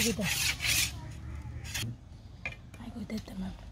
kita. Aku dah teman.